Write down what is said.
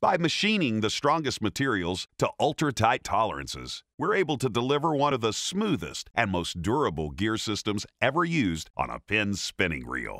By machining the strongest materials to ultra tight tolerances, we're able to deliver one of the smoothest and most durable gear systems ever used on a pin spinning reel.